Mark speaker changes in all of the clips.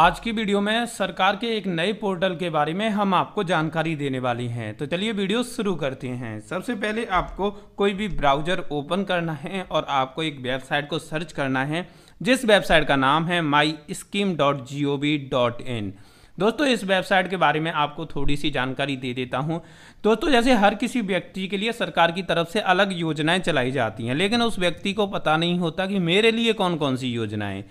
Speaker 1: आज की वीडियो में सरकार के एक नए पोर्टल के बारे में हम आपको जानकारी देने वाली हैं तो चलिए वीडियो शुरू करते हैं सबसे पहले आपको कोई भी ब्राउज़र ओपन करना है और आपको एक वेबसाइट को सर्च करना है जिस वेबसाइट का नाम है my scheme dot G O V dot in दोस्तों इस वेबसाइट के बारे में आपको थोड़ी सी जानकारी दे देता हूं दोस्तों जैसे हर किसी व्यक्ति के लिए सरकार की तरफ से अलग योजनाएं चलाई जाती हैं लेकिन उस व्यक्ति को पता नहीं होता कि मेरे लिए कौन कौन सी योजनाएं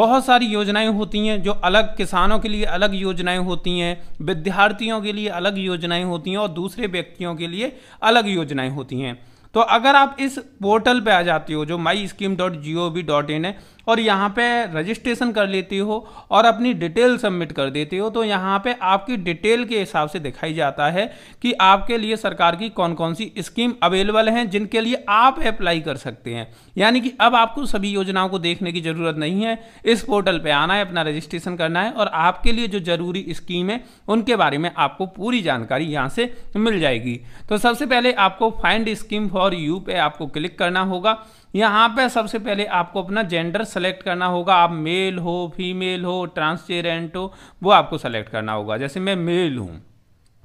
Speaker 1: बहुत सारी योजनाएं होती हैं जो अलग किसानों के लिए अलग योजनाएं होती हैं विद्यार्थियों के लिए अलग योजनाएं होती हैं और दूसरे व्यक्तियों के लिए अलग योजनाएं होती हैं तो अगर आप इस पोर्टल पे आ जाते हो जो my scheme dot G O V dot in है और यहाँ पे रजिस्ट्रेशन कर लेती हो और अपनी डिटेल सबमिट कर देती हो तो यहाँ पे आपकी डिटेल के हिसाब से दिखाई जाता है कि आपके लिए सरकार की कौन कौन सी स्कीम अवेलेबल हैं जिनके लिए आप अप्लाई कर सकते हैं यानी कि अब आपको सभी योजनाओं को देखने की ज़रूरत नहीं है इस पोर्टल पर आना है अपना रजिस्ट्रेशन करना है और आपके लिए जो ज़रूरी स्कीम है उनके बारे में आपको पूरी जानकारी यहाँ से मिल जाएगी तो सबसे पहले आपको फाइंड स्कीम फॉर यू पे आपको क्लिक करना होगा यहाँ पे सबसे पहले आपको अपना जेंडर सेलेक्ट करना होगा आप मेल हो फीमेल हो ट्रांसजेरेंट हो वो आपको सेलेक्ट करना होगा जैसे मैं मेल हूँ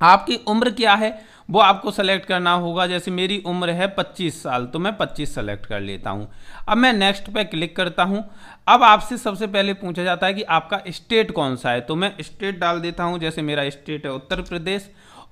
Speaker 1: आपकी उम्र क्या है वो आपको सेलेक्ट करना होगा जैसे मेरी उम्र है 25 साल तो मैं 25 सेलेक्ट कर लेता हूँ अब मैं नेक्स्ट पे क्लिक करता हूँ अब आपसे सबसे पहले पूछा जाता है कि आपका स्टेट कौन सा है तो मैं स्टेट डाल देता हूँ जैसे मेरा स्टेट है उत्तर प्रदेश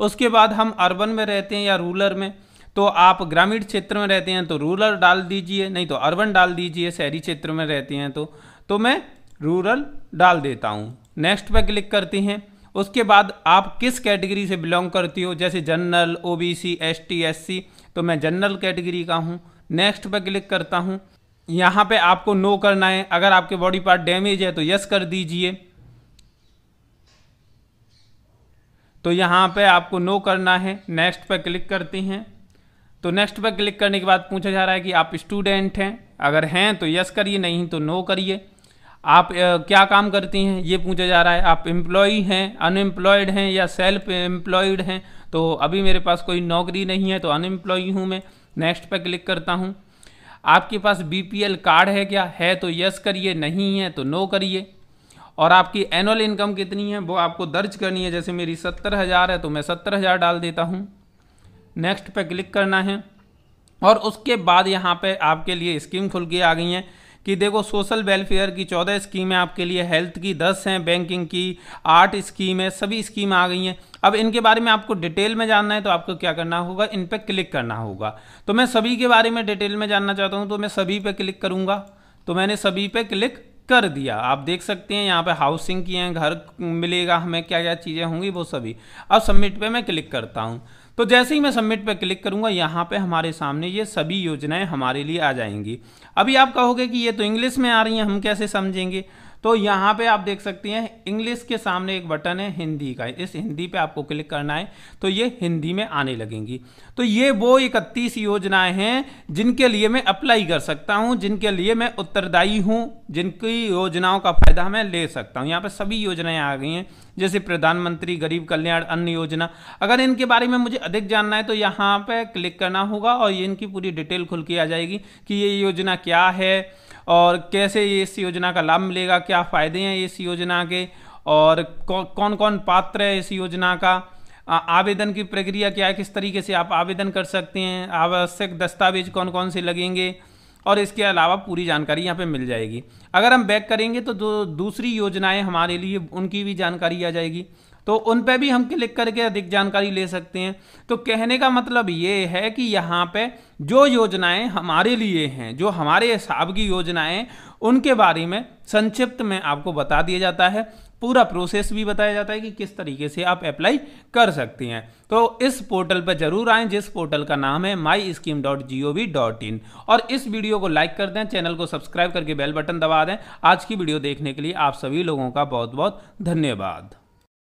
Speaker 1: उसके बाद हम अर्बन में रहते हैं या रूलर में तो आप ग्रामीण क्षेत्र में रहते हैं तो रूरल डाल दीजिए नहीं तो अर्बन डाल दीजिए शहरी क्षेत्र में रहते हैं तो तो मैं रूरल डाल देता हूँ नेक्स्ट पर क्लिक करते हैं उसके बाद आप किस कैटेगरी से बिलोंग करती हो जैसे general O B C S T S C तो मैं जनरल कैटेगरी का हूँ नेक्स्ट पर क्लिक करता हूँ यहाँ पे आपको नो करना है अगर आपके बॉडी पार्ट डैमेज है तो यस कर दीजिए तो यहाँ पे आपको नो करना है नेक्स्ट पर क्लिक करते हैं तो नेक्स्ट पर क्लिक करने के बाद पूछा जा रहा है कि आप स्टूडेंट हैं अगर हैं तो यस करिए नहीं तो नो करिए आप आ, क्या काम करती हैं ये पूछा जा रहा है आप एम्प्लॉई हैं अनएम्प्लॉयड हैं या सेल्फ एम्प्लॉयड हैं तो अभी मेरे पास कोई नौकरी नहीं है तो अनएम्प्लॉयी हूँ मैं नेक्स्ट पर क्लिक करता हूँ आपके पास बीपीएल कार्ड है क्या है तो यस करिए नहीं है तो नो करिए और आपकी एनुअल इनकम कितनी है वो आपको दर्ज करनी है जैसे मेरी सत्तर हज़ार है तो मैं सत्तर हज़ार डाल देता हूँ नेक्स्ट पे क्लिक करना है और उसके बाद यहाँ पे आपके लिए स्कीम खुल के आ गई हैं कि देखो सोशल वेलफेयर की चौदह स्कीमें आपके लिए हेल्थ की दस हैं बैंकिंग की आठ स्कीम है सभी स्कीम आ गई हैं अब इनके बारे में आपको डिटेल में जानना है तो आपको क्या करना होगा इन पर क्लिक करना होगा तो मैं सभी के बारे में डिटेल में जानना चाहता हूँ तो मैं सभी पर क्लिक करूँगा तो मैंने सभी पे क्लिक कर दिया आप देख सकते हैं यहाँ पे हाउसिंग की हैं घर मिलेगा हमें क्या क्या चीज़ें होंगी वो सभी अब सबमिट पे मैं क्लिक करता हूँ तो जैसे ही मैं सबमिट पर क्लिक करूंगा यहाँ पर हमारे सामने ये सभी योजनाएं हमारे लिए आ जाएंगी अभी आप कहोगे कि ये तो इंग्लिश में आ रही हैं हम कैसे समझेंगे तो यहाँ पे आप देख सकती हैं इंग्लिश के सामने एक बटन है हिंदी का इस हिंदी पे आपको क्लिक करना है तो ये हिंदी में आने लगेंगी तो ये वो इकतीस योजनाएं हैं जिनके लिए मैं अप्लाई कर सकता हूँ जिनके लिए मैं उत्तरदायी हूँ जिनकी योजनाओं का फायदा मैं ले सकता हूँ यहाँ पर सभी योजनाएं आ गई हैं जैसे प्रधानमंत्री गरीब कल्याण अन्न योजना अगर इनके बारे में मुझे अधिक जानना है तो यहाँ पर क्लिक करना होगा और इनकी पूरी डिटेल खुल के आ जाएगी कि ये योजना क्या है और कैसे ये इस योजना का लाभ मिलेगा क्या फ़ायदे हैं इस योजना के और कौन कौन पात्र है इस योजना का आवेदन की प्रक्रिया क्या है किस तरीके से आप आवेदन कर सकते हैं आवश्यक दस्तावेज कौन कौन से लगेंगे और इसके अलावा पूरी जानकारी यहाँ पे मिल जाएगी अगर हम बैक करेंगे तो जो दूसरी योजनाएं हमारे लिए उनकी भी जानकारी आ जाएगी तो उन पे भी हम क्लिक करके अधिक जानकारी ले सकते हैं तो कहने का मतलब ये है कि यहाँ पे जो योजनाएं हमारे लिए हैं जो हमारे हिसाब की योजनाएं उनके बारे में संक्षिप्त में आपको बता दिया जाता है पूरा प्रोसेस भी बताया जाता है कि किस तरीके से आप अप्लाई कर सकते हैं तो इस पोर्टल पर जरूर आएँ जिस पोर्टल का नाम है my scheme dot G O V dot in और इस वीडियो को लाइक कर दें चैनल को सब्सक्राइब करके बेल बटन दबा दें आज की वीडियो देखने के लिए आप सभी लोगों का बहुत बहुत धन्यवाद